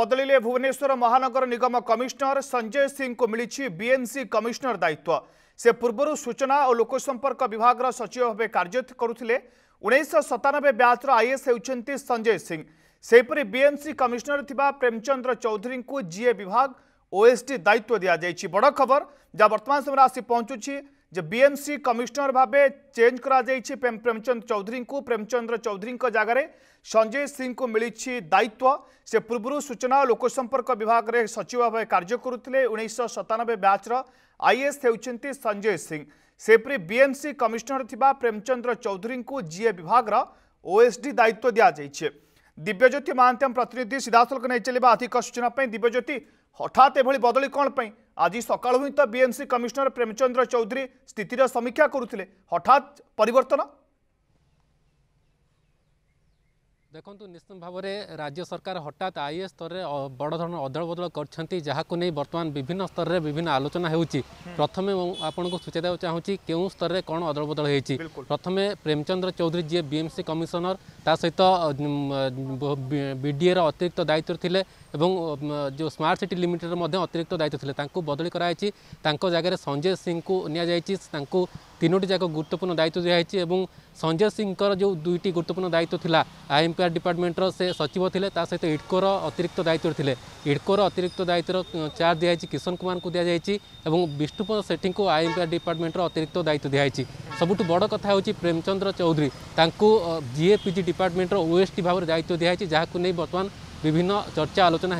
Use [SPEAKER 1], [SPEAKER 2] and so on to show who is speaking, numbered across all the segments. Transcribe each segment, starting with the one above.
[SPEAKER 1] बदलिले भुवनेश्वर महानगर निगम कमिशनर संजय सिंह को मिली बीएनसी कमिशनर दायित्व से पूर्व सूचना और लोकसंपर्क विभाग सचिव भाव कार्य करुले उन्नीस सतानबे ब्याचर आईएस होती संजय सिंह सेपरी बीएनसी कमिशनर थी प्रेमचंद्र चौधरी को जीए विभाग ओएसडी दायित्व दि जाइए बड़ खबर जहाँ बर्तमान समय आसी जे बीएमसी कमिश्नर भाव चेंज कर प्रेमचंद चौधरी को प्रेमचंद्र चौधरी जगह संजय सिंह को मिली दायित्व से पूर्व सूचना और लोक संपर्क विभाग के सचिव भाव कार्य करुते उन्नीस सतानबे ब्याच्र आईएस होती संजय सिंह सेपरी बीएमसी कमिश्नर या प्रेमचंद्र चौधरी को जीए विभाग ओएसडी दायित्व दि जाए दिव्यज्योति महांत प्रतिनिधि सीधासल नहीं चलिए अधिक सूचना दिव्यज्योति हठात यह बदली कौन पर आज सकाळ हु तर बीएमसी कमिशनर प्रेमचंद्र चौधरी स्थितीर समीक्षा करू हठात परिवर्तन
[SPEAKER 2] देखो निश्चित भाव में राज्य सरकार हटात आई ए स्तर में बड़धरण अदल बदल करें बर्तमान विभिन्न स्तर में विभिन्न आलोचना हम्म। प्रथम आपको सूचाई चाहूँगी क्यों स्तर में कौन अदल बदल हो प्रथम प्रेमचंद्र चौधरी जी बीएमसी कमिशनर ता सहित विडीएर अतिरिक्त दायित्व थे जो स्मार्ट सिटी लिमिटेड अतिरिक्त दायित्व थे बदली कराई जगह संजय सिंह को निया तीनोटी जाक गुरुत्वपूर्ण दायित्व दिखाई और संजय सिंह जो दुईट गुरुत्वपूर्ण दायित्व था आई एम पी आर डिपार्टमेंटर से सचिव थे सहित इडकोर अतिरिक्त दायित्व थे इडकोर अतिरिक्त दायित्व चार्ज दिखाई किशन कुमार को दि जाए विष्णुपद सेठी को आई एम पी आर डिपार्टमेंटर अतिरिक्त दायित्व दिखाई सबुठ बड़ कथा हूँ Premchandra Chaudhary G A P G डिपार्टमेंटर टी भाव में दायित्व दिखाई जहाँ बर्तमान विभिन्न चर्चा आलोचना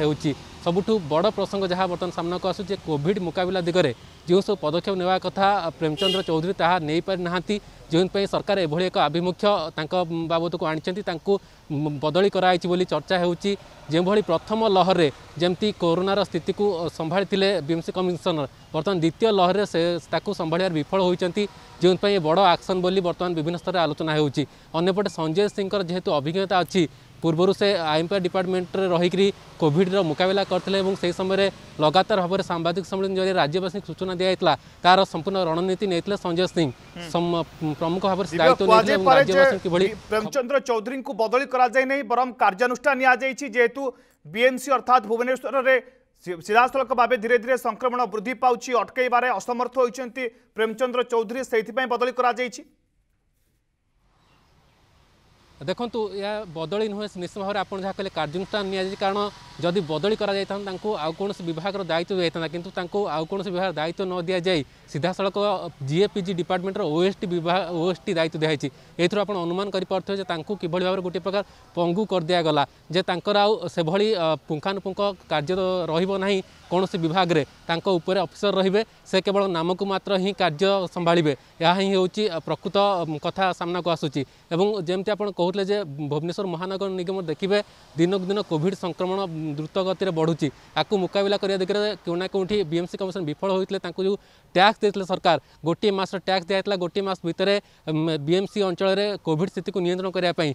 [SPEAKER 2] होबुठ बड़ प्रसंग जहाँ बर्तमान सामना को आसू कोड मुकबिला दिगरे ଯେଉଁ ସବୁ ପଦକ୍ଷେପ ନେବା କଥା ପ୍ରେମଚନ୍ଦ୍ର ଚୌଧୁରୀ ତାହା ନେଇପାରିନାହାନ୍ତି ଯେଉଁଥିପାଇଁ ସରକାର ଏଭଳି ଏକ ଆଭିମୁଖ୍ୟ ତାଙ୍କ ବାବଦକୁ ଆଣିଛନ୍ତି ତାଙ୍କୁ ବଦଳି କରାଯାଇଛି ବୋଲି ଚର୍ଚ୍ଚା ହେଉଛି ଯେଉଁଭଳି ପ୍ରଥମ ଲହରରେ ଯେମିତି କରୋନାର ସ୍ଥିତିକୁ ସମ୍ଭାଳିଥିଲେ ବିଏମ୍ସି କମିଶନର ବର୍ତ୍ତମାନ ଦ୍ୱିତୀୟ ଲହରରେ ସେ ତାକୁ ସମ୍ଭାଳିବାରେ ବିଫଳ ହୋଇଛନ୍ତି ଯେଉଁଥିପାଇଁ ବଡ଼ ଆକ୍ସନ୍ ବୋଲି ବର୍ତ୍ତମାନ ବିଭିନ୍ନ ସ୍ତରରେ ଆଲୋଚନା ହେଉଛି ଅନ୍ୟପଟେ ସଞ୍ଜୟ ସିଂଙ୍କର ଯେହେତୁ ଅଭିଜ୍ଞତା ଅଛି ପୂର୍ବରୁ ସେ ଆଇଏମ୍ପିଆର୍ ଡିପାର୍ଟମେଣ୍ଟରେ ରହିକରି କୋଭିଡ଼ର ମୁକାବିଲା କରିଥିଲେ ଏବଂ ସେହି ସମୟରେ ଲଗାତାର ଭାବରେ ସାମ୍ବାଦିକ ସମ୍ମିଳନୀ ଜରିଆରେ ରାଜ୍ୟବାସୀଙ୍କୁ ସୂଚନା ଦିଆଯାଇଥିଲା ତାର ସମ୍ପୂର୍ଣ୍ଣ ରଣନୀତି ନେଇଥିଲେ ସଞ୍ଜୟ ସିଂ ପ୍ରମୁଖ ଭାବରେ ଦାୟିତ୍ୱ ନେଇଥିଲେ ଏବଂ ରାଜ୍ୟବାସୀଙ୍କୁ କିଭଳି
[SPEAKER 1] ପ୍ରେମଚନ୍ଦ୍ର ଚୌଧୁରୀଙ୍କୁ ବଦଳି କରାଯାଇନାହିଁ ବରଂ କାର୍ଯ୍ୟାନୁଷ୍ଠାନ ନିଆଯାଇଛି ଯେହେତୁ ବିଏମ୍ସି ଅର୍ଥାତ୍ ଭୁବନେଶ୍ୱରରେ ସିଧାସଳଖ ଭାବେ ଧୀରେ ଧୀରେ ସଂକ୍ରମଣ ବୃଦ୍ଧି ପାଉଛି ଅଟକାଇବାରେ ଅସମର୍ଥ ହୋଇଛନ୍ତି ପ୍ରେମଚନ୍ଦ୍ର ଚୌଧୁରୀ ସେଇଥିପାଇଁ ବଦଳି କରାଯାଇଛି
[SPEAKER 2] ଦେଖନ୍ତୁ ଏହା ବଦଳି ନୁହେଁ ନିଶ୍ଚିତ ଭାବରେ ଆପଣ ଯାହା କହିଲେ କାର୍ଯ୍ୟାନୁଷ୍ଠାନ ନିଆଯାଇଛି କାରଣ ଯଦି ବଦଳି କରାଯାଇଥାନ୍ତା ତାଙ୍କୁ ଆଉ କୌଣସି ବିଭାଗର ଦାୟିତ୍ୱ ଦିଆଯାଇଥାନ୍ତା କିନ୍ତୁ ତାଙ୍କୁ ଆଉ କୌଣସି ବିଭାଗର ଦାୟିତ୍ୱ ନ ଦିଆଯାଇ ସିଧାସଳଖ ଜିଏପିଜି ଡିପାର୍ଟମେଣ୍ଟର ଓଏସ୍ଟି ବିଭାଗ ଓଏସ୍ଟି ଦାୟିତ୍ୱ ଦିଆହେଇଛି ଏଥିରୁ ଆପଣ ଅନୁମାନ କରିପାରୁଥିବେ ଯେ ତାଙ୍କୁ କିଭଳି ଭାବରେ ଗୋଟିଏ ପ୍ରକାର ପଙ୍ଗୁ କରିଦିଆଗଲା ଯେ ତାଙ୍କର ଆଉ ସେଭଳି ପୁଙ୍ଖାନୁପୁଙ୍ଖ କାର୍ଯ୍ୟ ରହିବ ନାହିଁ କୌଣସି ବିଭାଗରେ ତାଙ୍କ ଉପରେ ଅଫିସର ରହିବେ ସେ କେବଳ ନାମକୁ ମାତ୍ର ହିଁ କାର୍ଯ୍ୟ ସମ୍ଭାଳିବେ ଏହା ହିଁ ହେଉଛି ପ୍ରକୃତ କଥା ସାମ୍ନାକୁ ଆସୁଛି ଏବଂ ଯେମିତି ଆପଣ କହୁ कहते भुवनेश्वर महानगर निगम देखिए दिनक दिन कॉविड संक्रमण द्रुतगति में बढ़ुच्च आपको मुकबिला करा दिगे कौना कौटी बीएमसी कमिशन विफल होते जो टैक्स देते सरकार गोटे मस टैक्स है गोटे मस भर बीएमसी अंचल कॉविड स्थित को नियंत्रण करने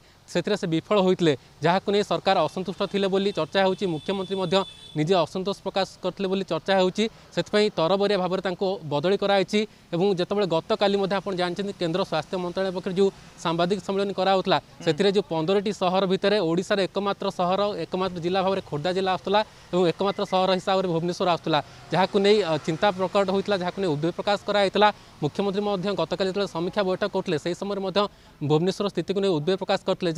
[SPEAKER 2] से विफल होते जहाँ को सरकार असंतुष्ट थे चर्चा हो मुख्यमंत्री निजे असंतोष प्रकाश करते चर्चा होती तरबरिया भाव में बदली कराई जो गत काली आप जानते केन्द्र स्वास्थ्य मंत्रालय पक्ष जो सांबादिक सम्मेलन करा से जो पंद्रहटी सहर भितर ओडार एकम्र एकम्र जिला भाव में खोर्धा जिला आसाला और एकम्र सहर हिसाब से भुवनेश्वर आसला जहाँ को नहीं चिंता प्रकट होता जहाँ को उद्वेग प्रकाश कर मुख्यमंत्री गत काली जो समीक्षा बैठक करते से समय भुवनेश्वर स्थित को नहीं उद्वेग प्रकाश करते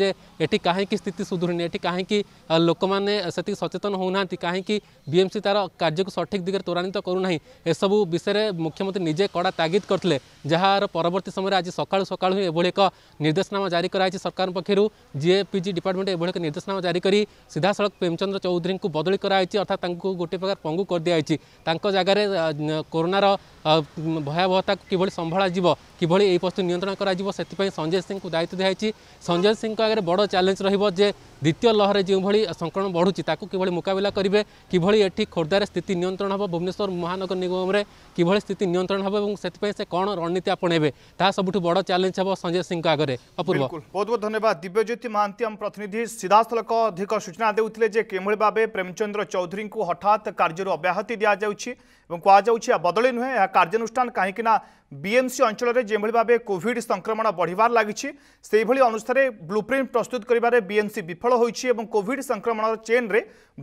[SPEAKER 2] जी कहीं स्थिति सुधुरी एटी कहीं लोक मैंने सचेतन हो कहीं बीएमसी तार कार्य को सठिक दिग्गर त्वरावित करना यह यू विषय में मुख्यमंत्री निजे कड़ा तागिद करते जार परवर्त समय आज सका सका एक निर्देशनामा जारी कर सरकार पक्ष जीएपीजी डिपार्टमेंट एक निर्देशनामा जारी कर सीधा सड़क प्रेमचंद्र चौधरी को बदली कराई अर्थात गोटे प्रकार पंगु कर दी जगार कोरोनार भयावहता किभली संभा किभली यह नियंत्रण होतीपाई संजय सिंह को दायित्व दिखाई संजय सिंह को आगे बड़ चैलेंज रोज द्वितीय लहर जो भाई संक्रमण बढ़ुच्ची किभली मुकबिला करेंगे किभली एटी खोर्धार स्थिति नियंत्रण हे भुवनेश्वर महानगर निगम किभली स्थिति नियंत्रण हम और से कौन रणनीति अपने ता बड़ चैलेंज हम संजय सिंह आगे अपूर्व बहुत
[SPEAKER 1] बहुत धन्यवाद ନେବା ଦିବ୍ୟଜ୍ୟୋତି ମହାନ୍ତି ଆମ ପ୍ରତିନିଧି ସିଧାସଳଖ ଅଧିକ ସୂଚନା ଦେଉଥିଲେ ଯେ କିଭଳି ଭାବେ ପ୍ରେମଚନ୍ଦ୍ର ଚୌଧୁରୀଙ୍କୁ ହଠାତ୍ କାର୍ଯ୍ୟରୁ ଅବ୍ୟାହତି ଦିଆଯାଉଛି ଏବଂ କୁହାଯାଉଛି ଏହା ବଦଳି ନୁହେଁ ଏହା କାର୍ଯ୍ୟାନୁଷ୍ଠାନ କାହିଁକିନା ବିଏମ୍ସି ଅଞ୍ଚଳରେ ଯେଭଳି ଭାବେ କୋଭିଡ୍ ସଂକ୍ରମଣ ବଢ଼ିବାର ଲାଗିଛି ସେହିଭଳି ଅନୁସାରେ ବ୍ଲୁପ୍ରିଣ୍ଟ ପ୍ରସ୍ତୁତ କରିବାରେ ବିଏମ୍ସି ବିଫଳ ହୋଇଛି ଏବଂ କୋଭିଡ୍ ସଂକ୍ରମଣର ଚେନ୍ରେ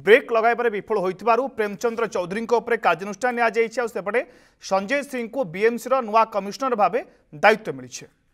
[SPEAKER 1] ବ୍ରେକ୍ ଲଗାଇବାରେ ବିଫଳ ହୋଇଥିବାରୁ ପ୍ରେମଚନ୍ଦ୍ର ଚୌଧୁରୀଙ୍କ ଉପରେ କାର୍ଯ୍ୟାନୁଷ୍ଠାନ ନିଆଯାଇଛି ଆଉ ସେପଟେ ସଞ୍ଜୟ ସିଂଙ୍କୁ ବିଏମ୍ସିର ନୂଆ କମିଶନର ଭାବେ ଦାୟିତ୍ୱ ମିଳିଛି